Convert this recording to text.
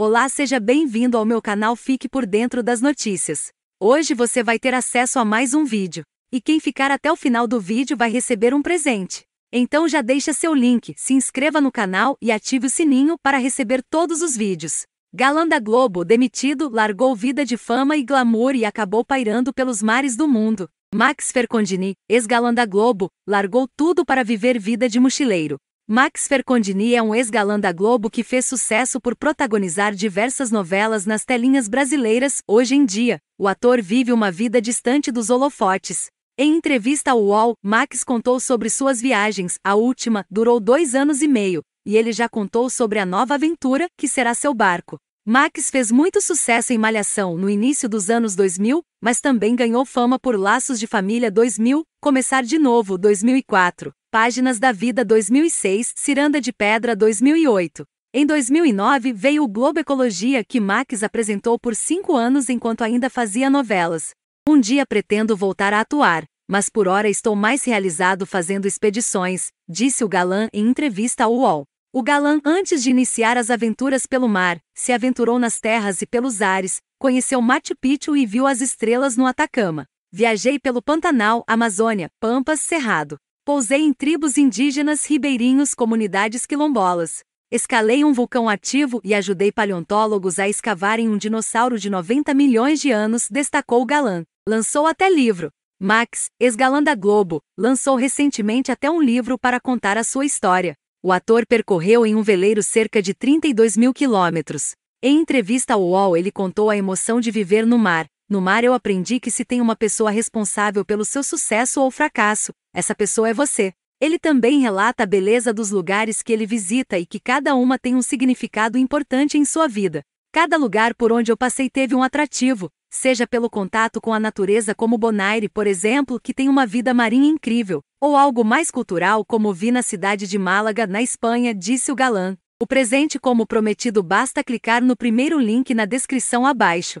Olá, seja bem-vindo ao meu canal Fique por Dentro das Notícias. Hoje você vai ter acesso a mais um vídeo, e quem ficar até o final do vídeo vai receber um presente. Então já deixa seu link, se inscreva no canal e ative o sininho para receber todos os vídeos. Galanda Globo, demitido, largou vida de fama e glamour e acabou pairando pelos mares do mundo. Max Fercondini, ex galanda Globo, largou tudo para viver vida de mochileiro. Max Fercondini é um ex-galã da Globo que fez sucesso por protagonizar diversas novelas nas telinhas brasileiras. Hoje em dia, o ator vive uma vida distante dos holofotes. Em entrevista ao UOL, Max contou sobre suas viagens, a última durou dois anos e meio, e ele já contou sobre a nova aventura, que será seu barco. Max fez muito sucesso em Malhação no início dos anos 2000, mas também ganhou fama por Laços de Família 2000, Começar de Novo 2004. Páginas da Vida 2006, Ciranda de Pedra 2008. Em 2009 veio o Globo Ecologia que Max apresentou por cinco anos enquanto ainda fazia novelas. Um dia pretendo voltar a atuar, mas por hora estou mais realizado fazendo expedições, disse o galã em entrevista ao UOL. O galã, antes de iniciar as aventuras pelo mar, se aventurou nas terras e pelos ares, conheceu Machu Picchu e viu as estrelas no Atacama. Viajei pelo Pantanal, Amazônia, Pampas, Cerrado. Pousei em tribos indígenas ribeirinhos, comunidades quilombolas. Escalei um vulcão ativo e ajudei paleontólogos a escavarem um dinossauro de 90 milhões de anos, destacou Galan. Lançou até livro. Max, ex-galã da Globo, lançou recentemente até um livro para contar a sua história. O ator percorreu em um veleiro cerca de 32 mil quilômetros. Em entrevista ao UOL, ele contou a emoção de viver no mar, no mar eu aprendi que se tem uma pessoa responsável pelo seu sucesso ou fracasso, essa pessoa é você. Ele também relata a beleza dos lugares que ele visita e que cada uma tem um significado importante em sua vida. Cada lugar por onde eu passei teve um atrativo, seja pelo contato com a natureza como Bonaire, por exemplo, que tem uma vida marinha incrível, ou algo mais cultural como vi na cidade de Málaga, na Espanha, disse o galã. O presente como prometido basta clicar no primeiro link na descrição abaixo.